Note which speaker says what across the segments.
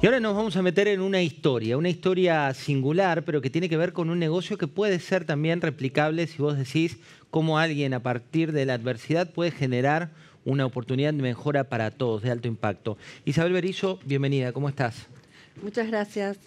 Speaker 1: Y ahora nos vamos a meter en una historia, una historia singular, pero que tiene que ver con un negocio que puede ser también replicable si vos decís cómo alguien a partir de la adversidad puede generar una oportunidad de mejora para todos, de alto impacto. Isabel Berizo, bienvenida, ¿cómo estás?
Speaker 2: Muchas gracias.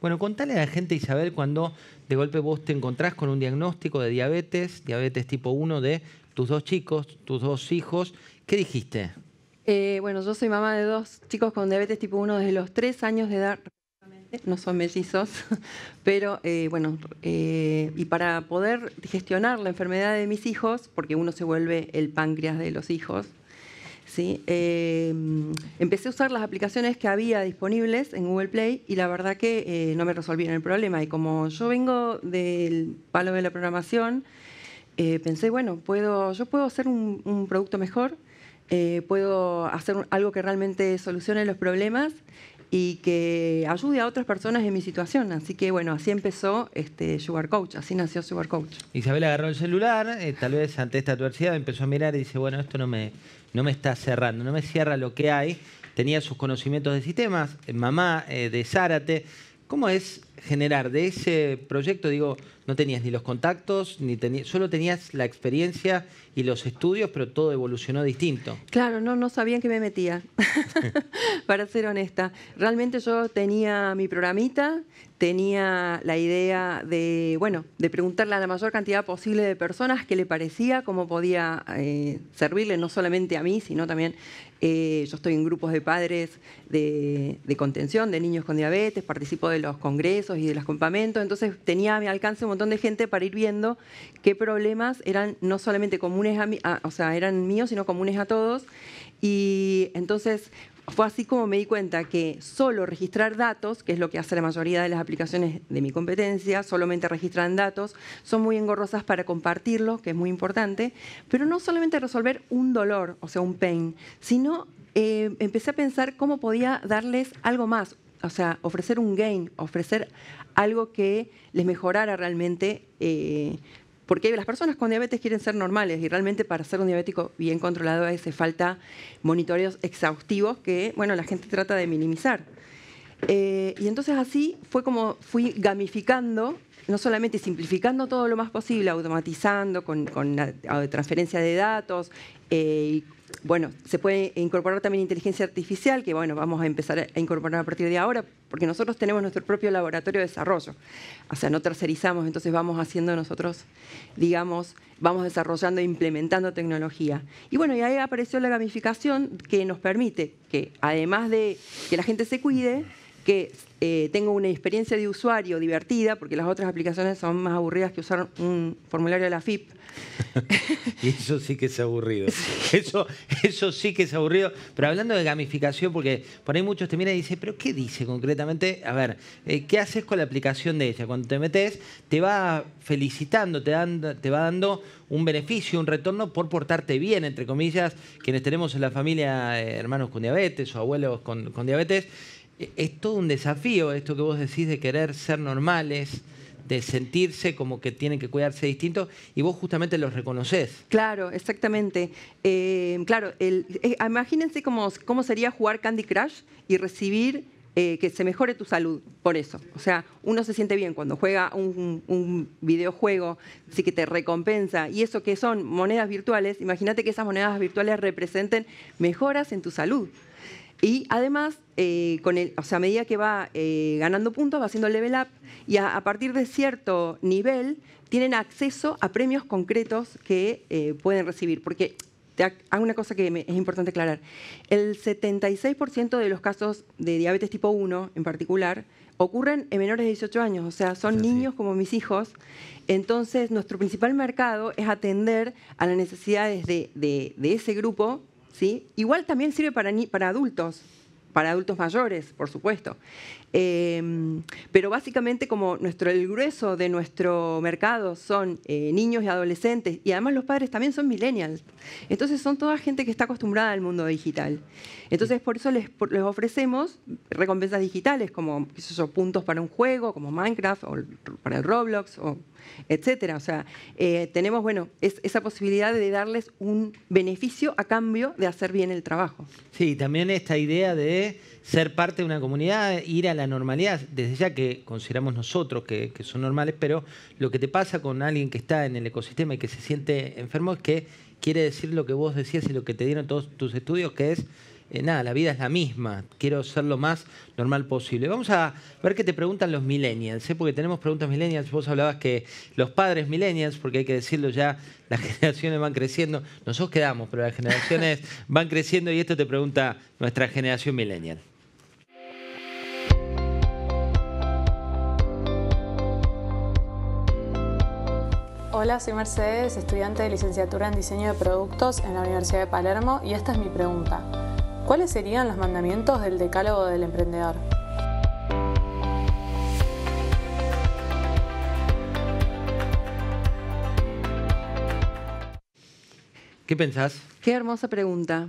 Speaker 1: Bueno, contale a la gente, Isabel, cuando de golpe vos te encontrás con un diagnóstico de diabetes, diabetes tipo 1 de tus dos chicos, tus dos hijos, ¿qué dijiste?
Speaker 2: Eh, bueno, yo soy mamá de dos chicos con diabetes tipo 1 desde los tres años de edad, no son mellizos, pero eh, bueno, eh, y para poder gestionar la enfermedad de mis hijos, porque uno se vuelve el páncreas de los hijos, ¿sí? empecé a usar las aplicaciones que había disponibles en Google Play y la verdad que no me resolvieron el problema. Y como yo vengo del palo de la programación, pensé, bueno, puedo, yo puedo hacer un producto mejor eh, puedo hacer algo que realmente solucione los problemas y que ayude a otras personas en mi situación. Así que bueno, así empezó este Sugar Coach, así nació Sugar Coach.
Speaker 1: Isabel agarró el celular, eh, tal vez ante esta adversidad empezó a mirar y dice, bueno, esto no me, no me está cerrando, no me cierra lo que hay. Tenía sus conocimientos de sistemas, eh, mamá de Zárate. ¿Cómo es generar de ese proyecto? Digo, no tenías ni los contactos, ni tenías, solo tenías la experiencia y los estudios, pero todo evolucionó distinto.
Speaker 2: Claro, no, no sabían que me metía, para ser honesta. Realmente yo tenía mi programita, tenía la idea de, bueno, de preguntarle a la mayor cantidad posible de personas qué le parecía, cómo podía eh, servirle, no solamente a mí, sino también eh, yo estoy en grupos de padres de contención, de niños con diabetes, participo de los congresos y de los compamentos, entonces tenía a mi alcance un montón de gente para ir viendo qué problemas eran no solamente comunes a mí, o sea, eran míos, sino comunes a todos. Y entonces fue así como me di cuenta que solo registrar datos, que es lo que hace la mayoría de las aplicaciones de mi competencia, solamente registran datos, son muy engorrosas para compartirlos, que es muy importante, pero no solamente resolver un dolor, o sea, un pain, sino eh, empecé a pensar cómo podía darles algo más, o sea, ofrecer un gain, ofrecer algo que les mejorara realmente. Eh, porque las personas con diabetes quieren ser normales y realmente para ser un diabético bien controlado hace falta monitoreos exhaustivos que, bueno, la gente trata de minimizar. Eh, y entonces así fue como fui gamificando, no solamente simplificando todo lo más posible, automatizando con, la transferencia de datos eh, y bueno, se puede incorporar también inteligencia artificial, que bueno, vamos a empezar a incorporar a partir de ahora, porque nosotros tenemos nuestro propio laboratorio de desarrollo. O sea, no tercerizamos, entonces vamos haciendo nosotros, digamos, vamos desarrollando e implementando tecnología. Y bueno, y ahí apareció la gamificación que nos permite que, además de que la gente se cuide, que eh, tengo una experiencia de usuario divertida, porque las otras aplicaciones son más aburridas que usar un formulario de la FIP.
Speaker 1: y eso sí que es aburrido. Eso, eso sí que es aburrido. Pero hablando de gamificación, porque por ahí muchos te miran y dicen, pero ¿qué dice concretamente? A ver, eh, ¿qué haces con la aplicación de ella? Cuando te metes, te va felicitando, te, dan, te va dando un beneficio, un retorno por portarte bien, entre comillas, quienes tenemos en la familia eh, hermanos con diabetes o abuelos con diabetes es todo un desafío esto que vos decís de querer ser normales, de sentirse como que tienen que cuidarse distintos y vos justamente los reconoces.
Speaker 2: Claro, exactamente. Eh, claro, el, eh, ah, imagínense cómo, cómo sería jugar Candy Crush y recibir eh, que se mejore tu salud por eso. O sea, uno se siente bien cuando juega un, un videojuego, sí que te recompensa. Y eso que son monedas virtuales, imagínate que esas monedas virtuales representen mejoras en tu salud. Y además, eh, con o sea, a medida que va eh, ganando puntos, va haciendo el level up y a, partir de cierto nivel tienen acceso a premios concretos que eh, pueden recibir. Porque hay una cosa que es importante aclarar. El 76% de los casos de diabetes tipo 1 en particular ocurren en menores de 18 años, o sea, son niños como mis hijos. Entonces, nuestro principal mercado es atender a las necesidades de ese grupo ¿sí? Igual también sirve para, para adultos, para adultos mayores, por supuesto. Em, pero básicamente como el grueso de nuestro mercado son eh, niños y adolescentes, y además los padres también son millennials, entonces son toda gente que está acostumbrada al mundo digital. Entonces por eso les, ofrecemos recompensas digitales como puntos para un juego, como Minecraft o para el Roblox, o etcétera. O sea, eh, tenemos bueno, esa posibilidad de darles un beneficio a cambio de hacer bien el trabajo. Sí, también
Speaker 1: esta idea de ser parte de una comunidad, ir a la normalidad, desde ya que consideramos nosotros que, son normales, pero lo que te pasa con alguien que está en el ecosistema y que se siente enfermo es que quiere decir lo que vos decías y lo que te dieron todos tus estudios, que es, eh, nada, la vida es la misma, quiero ser lo más normal posible. Vamos a ver qué te preguntan los millennials, ¿eh? porque tenemos preguntas millennials, vos hablabas que los padres millennials, porque hay que decirlo ya, las generaciones van creciendo, nosotros quedamos, pero las generaciones van creciendo y esto te pregunta nuestra generación millennial. Hola, soy Mercedes, estudiante de licenciatura en diseño de productos en la Universidad de Palermo y esta es mi pregunta. ¿Cuáles serían los mandamientos del decálogo del emprendedor? ¿Qué pensás?
Speaker 2: Qué hermosa pregunta.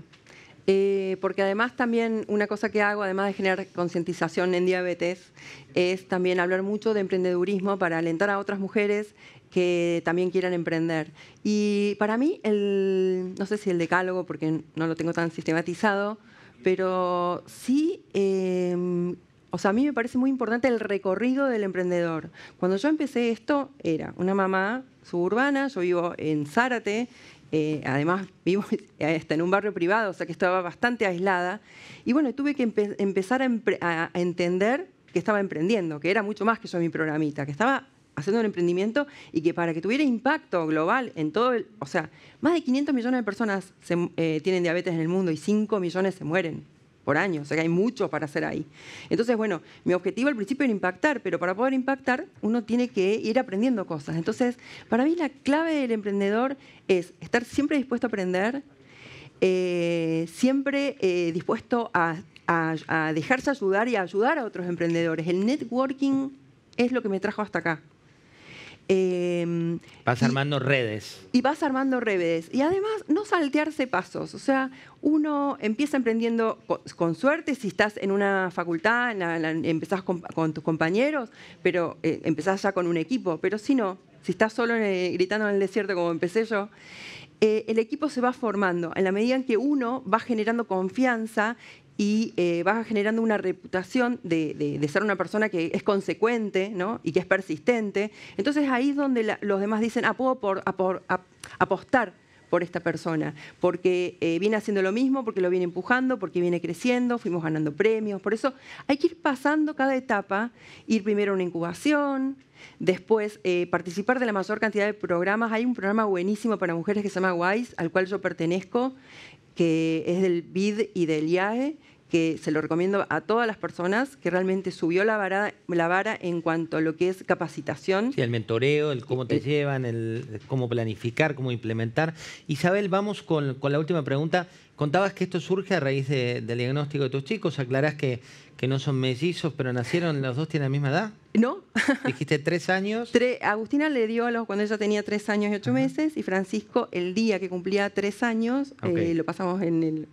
Speaker 2: Eh, porque además también una cosa que hago, además de generar concientización en diabetes, es también hablar mucho de emprendedurismo para alentar a otras mujeres que también quieran emprender. Y para mí, el, no sé si el decálogo, porque no lo tengo tan sistematizado, pero sí, em, o sea, a mí me parece muy importante el recorrido del emprendedor. Cuando yo empecé esto, era una mamá suburbana, yo vivo en Zárate, eh, además vivo hasta en un barrio privado, o sea que estaba bastante aislada, y bueno, tuve que empezar a, a entender que estaba emprendiendo, que era mucho más que yo mi programita, que estaba haciendo un emprendimiento y que para que tuviera impacto global en todo el... O sea, más de 500 millones de personas eh, tienen diabetes en el mundo y 5 millones se mueren por año, o sea que hay mucho para hacer ahí. Entonces, bueno, mi objetivo al principio era impactar, pero para poder impactar uno tiene que ir aprendiendo cosas. Entonces, para mí la clave del emprendedor es estar siempre dispuesto a aprender, eh, siempre eh, dispuesto a, a dejarse ayudar y a ayudar a otros emprendedores. El networking es lo que me trajo hasta acá. Et Em,
Speaker 1: vas armando redes.
Speaker 2: Y vas armando redes. Y además, no saltearse pasos. O sea, uno empieza emprendiendo con, suerte si estás en una facultad, empezás con, tus compañeros, pero eh, empezás ya con un equipo. Pero si no, si estás solo gritando en el desierto como empecé yo, eh, el equipo se va formando en la medida en que uno va generando confianza y eh, va vas generando una reputación de, ser una persona que es consecuente ¿no? y que es persistente. Entonces ahí es donde los demás dicen, ah, apostar por esta persona, porque eh, viene haciendo lo mismo, porque lo viene empujando, porque viene creciendo, fuimos ganando premios. Por eso hay que ir pasando cada etapa, ir primero a una incubación, después eh, participar de la mayor cantidad de programas. Hay un programa buenísimo para mujeres que se llama WISE, al cual yo pertenezco, que es del BID y del IAE, que se lo recomiendo a todas las personas, que realmente subió la vara, la vara en cuanto a lo que es capacitación.
Speaker 1: Sí, el mentoreo, el cómo te eh, eh. llevan, el cómo planificar, cómo implementar. Isabel, vamos con, la última pregunta. Contabas que esto surge a raíz del diagnóstico de tus chicos, aclarás que, que no son mellizos, pero nacieron, los dos tienen la misma edad. No.
Speaker 2: Dijiste tres años. Agustina le dio a los cuando ella tenía tres años y ocho meses y Francisco el día que cumplía tres años eh, lo pasamos en el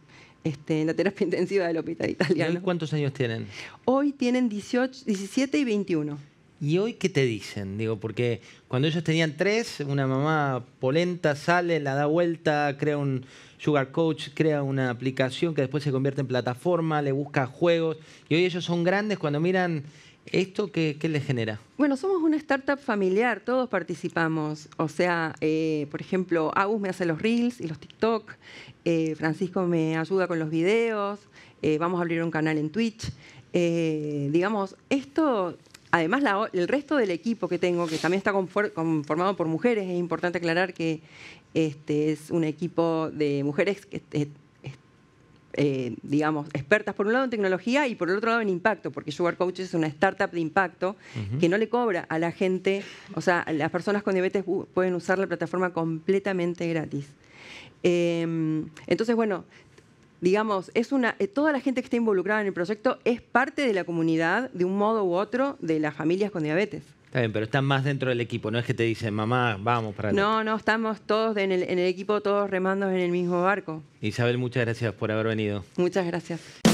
Speaker 2: este, en la terapia intensiva del hospital
Speaker 1: italiano. ¿Y cuántos años tienen?
Speaker 2: Hoy tienen 18, 17 y 21.
Speaker 1: ¿Y hoy qué te dicen? Digo, porque cuando ellos tenían tres, una mamá polenta sale, la da vuelta, crea un Sugar Coach, crea una aplicación que después se convierte en plataforma, le busca juegos. Y hoy ellos son grandes cuando miran ¿Esto qué, qué, le genera?
Speaker 2: Bueno, somos una startup familiar, todos participamos. O sea, eh, por ejemplo, Agus me hace los reels y los TikTok, eh, Francisco me ayuda con los videos, eh, vamos a abrir un canal en Twitch. digamos, esto, además el resto del equipo que tengo, que también está conformado por mujeres, es importante aclarar que este es un equipo de mujeres que eh, digamos, expertas por un lado en tecnología y por el otro lado en impacto, porque Sugar Coach es una startup de impacto que no le cobra a la gente, o sea, las personas con diabetes pueden usar la plataforma completamente gratis. Em, entonces, bueno, digamos, es una, eh, toda la gente que está involucrada en el proyecto es parte de la comunidad, de un modo u otro, de las familias con diabetes.
Speaker 1: Está bien, pero están más dentro del equipo, no es que te dicen, mamá, vamos para allá. No,
Speaker 2: no, estamos todos en el, equipo, todos remandos en el mismo barco.
Speaker 1: Isabel, muchas gracias por haber venido.
Speaker 2: Muchas gracias.